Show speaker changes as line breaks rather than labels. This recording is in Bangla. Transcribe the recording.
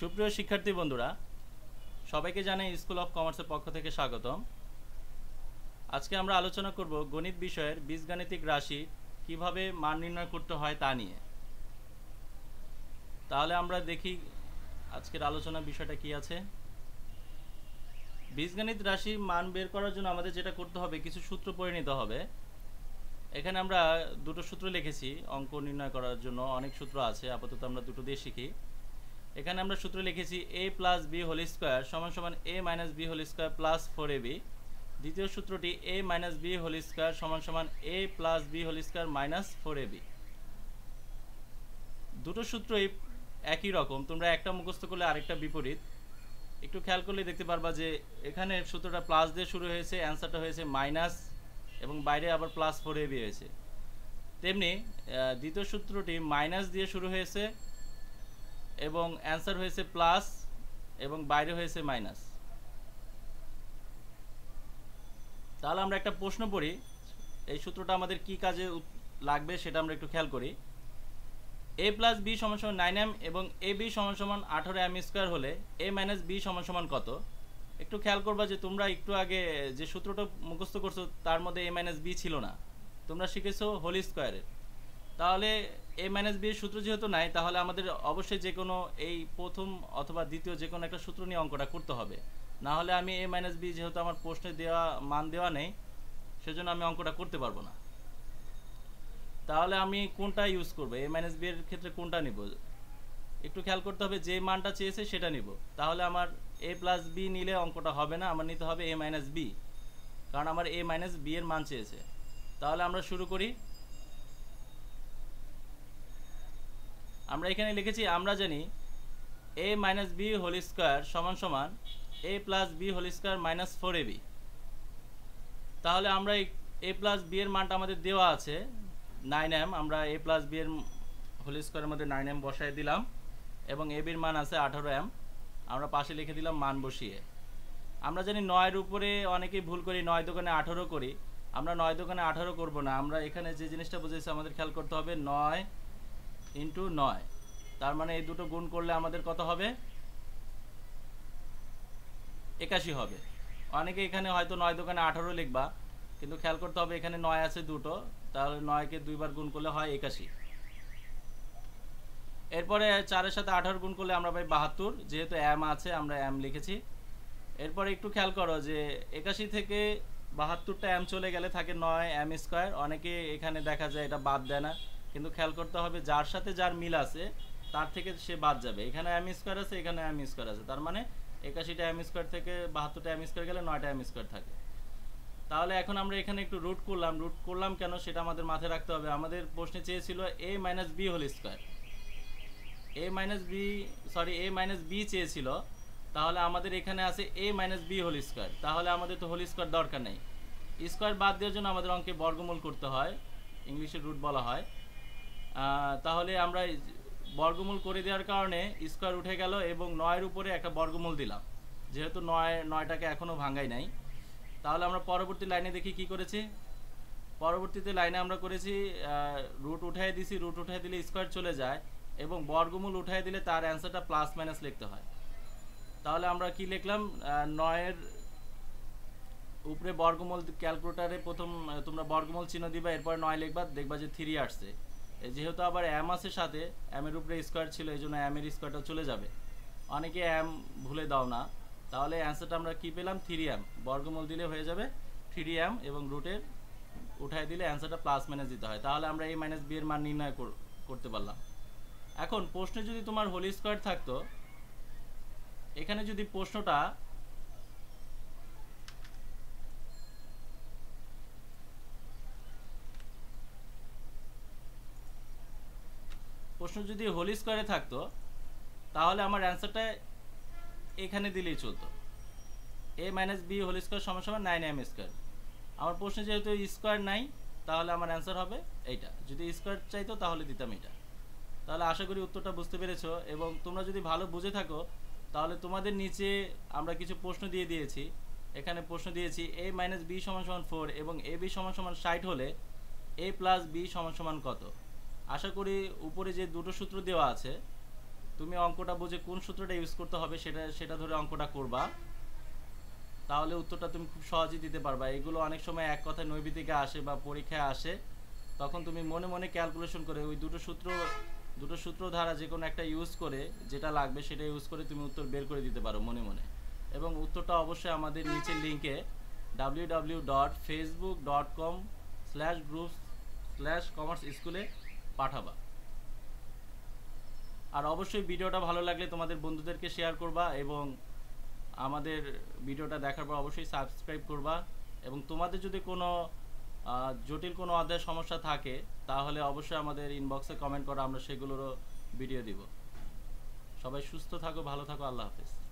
সুপ্রিয় শিক্ষার্থী বন্ধুরা সবাইকে জানাই স্কুল অফ কমার্সের পক্ষ থেকে স্বাগতম আজকে আমরা আলোচনা করব গণিত বিষয়ের বীজগাণিতিক রাশি কিভাবে মান নির্ণয় করতে হয় তা নিয়ে তাহলে আমরা দেখি আজকের আলোচনা বিষয়টা কি আছে বীজগণিত রাশি মান বের করার জন্য আমাদের যেটা করতে হবে কিছু সূত্র পরিণত হবে এখানে আমরা দুটো সূত্র লিখেছি অঙ্ক নির্ণয় করার জন্য অনেক সূত্র আছে আপাতত আমরা দুটো দিয়ে শিখি এখানে আমরা সূত্র লিখেছি A plus B whole square সমান সমান A minus B whole square plus four AB দ্বিতীয় সূত্রটি A minus B whole square সমান সমান A plus B whole square minus four AB দুটো সূত্রই একই রকম তোমরা একটা মুখস্থ করলে আরেকটা বিপরীত একটু খেয়াল করলে দেখতে পারবা যে এখানে সূত্রটা প্লাস দিয়ে শুরু হয়েছে অ্যান্সারটা হয়েছে মাইনাস এবং বাইরে আবার প্লাস ফোর এবি হয়েছে তেমনি দ্বিতীয় সূত্রটি মাইনাস দিয়ে শুরু হয়েছে এবং অ্যান্সার হয়েছে প্লাস এবং বাইরে হয়েছে মাইনাস তাহলে আমরা একটা প্রশ্ন পড়ি এই সূত্রটা আমাদের কি কাজে লাগবে সেটা আমরা একটু খেয়াল করি এ প্লাস বি সমান সমান নাইন এম এবং এ বি সমান সমান আঠারো এম স্কোয়ার হলে এ মাইনাস বি সমান সমান কত একটু খেয়াল করবা যে তোমরা একটু আগে যে সূত্রটা মুখস্থ করছো তার মধ্যে এ মাইনাস বি ছিল না তোমরা শিখেছো হোল স্কোয়ারের তাহলে এ মাইনাস বি এর সূত্র যেহেতু নাই তাহলে আমাদের অবশ্যই যে কোনো এই প্রথম অথবা দ্বিতীয় যে কোনো একটা সূত্র নিয়ে অঙ্কটা করতে হবে না হলে আমি এ মাইনাস বি যেহেতু আমার প্রশ্নে দেওয়া মান দেওয়া নেই সেজন্য আমি অঙ্কটা করতে পারবো না তাহলে আমি কোনটা ইউজ করবো এ মাইনাস বি এর ক্ষেত্রে কোনটা নিব একটু খেয়াল করতে হবে যে মানটা চেয়েছে সেটা নিব তাহলে আমার এ প্লাস বি নিলে অঙ্কটা হবে না আমার নিতে হবে এ মাইনাস বি কারণ আমার এ মাইনাস বি এর মান চেয়েছে তাহলে আমরা শুরু করি আমরা এখানে লিখেছি আমরা জানি A minus B whole square সমান সমান A plus B whole square minus four A B তাহলে আমরা এ প্লাস বি এর মানটা আমাদের দেওয়া আছে নাইন এম আমরা এ প্লাস বি এর হোল স্কোয়ারের মধ্যে নাইন এম বসাই দিলাম এবং এ বির মান আছে আঠারো এম আমরা পাশে লিখে দিলাম মান বসিয়ে আমরা জানি নয়ের উপরে অনেকেই ভুল করি নয় দোকানে আঠারো করি আমরা নয় দোকানে আঠারো করব না আমরা এখানে যে জিনিসটা বুঝেছি আমাদের খেয়াল করতে হবে নয় ইন্টু নয় তার মানে এই দুটো গুণ করলে আমাদের কত হবে একাশি হবে অনেকে এখানে হয়তো নয় দোকানে আঠারো লিখবা কিন্তু খেয়াল করতে হবে এখানে নয় আছে দুটো তাহলে নয়কে দুইবার গুণ করলে হয় একাশি এরপরে চারের সাথে আঠারো গুণ করলে আমরা পাই বাহাত্তর যেহেতু অ্যাম আছে আমরা অ্যাম লিখেছি এরপরে একটু খেয়াল করো যে একাশি থেকে বাহাত্তরটা অ্যাম চলে গেলে থাকে নয় অ্যাম স্কোয়ার অনেকে এখানে দেখা যায় এটা বাদ দেয় না কিন্তু খেয়াল করতে হবে যার সাথে যার মিল আছে তার থেকে সে বাদ যাবে এখানে এম স্কোয়ার আছে এখানে এম স্কোয়ার আছে তার মানে একাশিটা এম স্কোয়ার থেকে বাহাত্তরটা এম স্কোয়ার গেলে নয়টা এম স্কোয়ার থাকে তাহলে এখন আমরা এখানে একটু রুট করলাম রুট করলাম কেন সেটা আমাদের মাথায় রাখতে হবে আমাদের প্রশ্নে চেয়েছিল A minus B whole square A minus B sorry A minus B চেয়েছিল তাহলে আমাদের এখানে আছে A minus B whole square তাহলে আমাদের তো হোল স্কোয়ার দরকার নেই স্কোয়ার বাদ দেওয়ার জন্য আমাদের অঙ্কে বর্গমূল করতে হয় ইংলিশে রুট বলা হয় তাহলে আমরা বর্গমূল করে দেওয়ার কারণে স্কোয়ার উঠে গেল এবং নয়ের উপরে একটা বর্গমূল দিলাম যেহেতু নয় নয়টাকে এখনও ভাঙাই নাই তাহলে আমরা পরবর্তী লাইনে দেখি কি করেছি পরবর্তীতে লাইনে আমরা করেছি রুট উঠাই দিছি রুট উঠাই দিলে স্কোয়ার চলে যায় এবং বর্গমূল উঠাই দিলে তার অ্যান্সারটা প্লাস মাইনাস লিখতে হয় তাহলে আমরা কি লিখলাম নয়ের উপরে বর্গমূল ক্যালকুলেটারে প্রথম তোমরা বর্গমূল চিহ্ন দিবা এরপর নয় লিখবা দেখবা যে থ্রি আসছে যেহেতু আবার অ্যাম আছে সাথে অ্যামের উপরে স্কোয়ার ছিল এই জন্য অ্যামের স্কোয়ারটা চলে যাবে অনেকে অ্যাম ভুলে দাও না তাহলে অ্যান্সারটা আমরা কি পেলাম থ্রি অ্যাম বর্গমূল দিলে হয়ে যাবে থ্রি অ্যাম এবং রুটের উঠাই দিলে অ্যান্সারটা প্লাস মাইনাস দিতে হয় তাহলে আমরা এই মাইনাস বি এর মান নির্ণয় করতে পারলাম এখন প্রশ্নে যদি তোমার হোল স্কোয়ার থাকতো এখানে যদি প্রশ্নটা প্রশ্ন যদি হোল স্কোয়ারে থাকতো তাহলে আমার অ্যান্সারটা এখানে দিলেই চলতো A minus B whole square সমান সমান নাইন এম স্কোয়ার আমার প্রশ্নে যেহেতু স্কোয়ার নাই তাহলে আমার অ্যান্সার হবে এইটা যদি স্কোয়ার চাইতো তাহলে দিতাম এটা তাহলে আশা করি উত্তরটা বুঝতে পেরেছো এবং তোমরা যদি ভালো বুঝে থাকো তাহলে তোমাদের নিচে আমরা কিছু প্রশ্ন দিয়ে দিয়েছি এখানে প্রশ্ন দিয়েছি এ মাইনাস বি সমান সমান ফোর এবং এ বি সমান সমান ষাট হলে এ প্লাস বি সমান সমান কত আশা করি উপরে যে দুটো সূত্র দেওয়া আছে তুমি অঙ্কটা বুঝে কোন সূত্রটা ইউজ করতে হবে সেটা সেটা ধরে অঙ্কটা করবা তাহলে উত্তরটা তুমি খুব সহজেই দিতে পারবা এগুলো অনেক সময় এক কথায় নৈবিতিকে আসে বা পরীক্ষায় আসে তখন তুমি মনে মনে ক্যালকুলেশন করে ওই দুটো সূত্র দুটো সূত্র ধারা যে কোনো একটা ইউজ করে যেটা লাগবে সেটা ইউজ করে তুমি উত্তর বের করে দিতে পারো মনে মনে এবং উত্তরটা অবশ্যই আমাদের নিচের লিঙ্কে W W dot Facebook dot com slash group slash commerce স্কুলে পাঠাবা আর অবশ্যই ভিডিওটা ভালো লাগলে তোমাদের বন্ধুদেরকে শেয়ার করবা এবং আমাদের ভিডিওটা দেখার পর অবশ্যই সাবস্ক্রাইব করবা এবং তোমাদের যদি কোনো জটিল কোনো অধ্যায় সমস্যা থাকে তাহলে অবশ্যই আমাদের ইনবক্সে কমেন্ট করো আমরা সেগুলোরও ভিডিও দিব সবাই সুস্থ থাকো ভালো থাকো আল্লাহ হাফেজ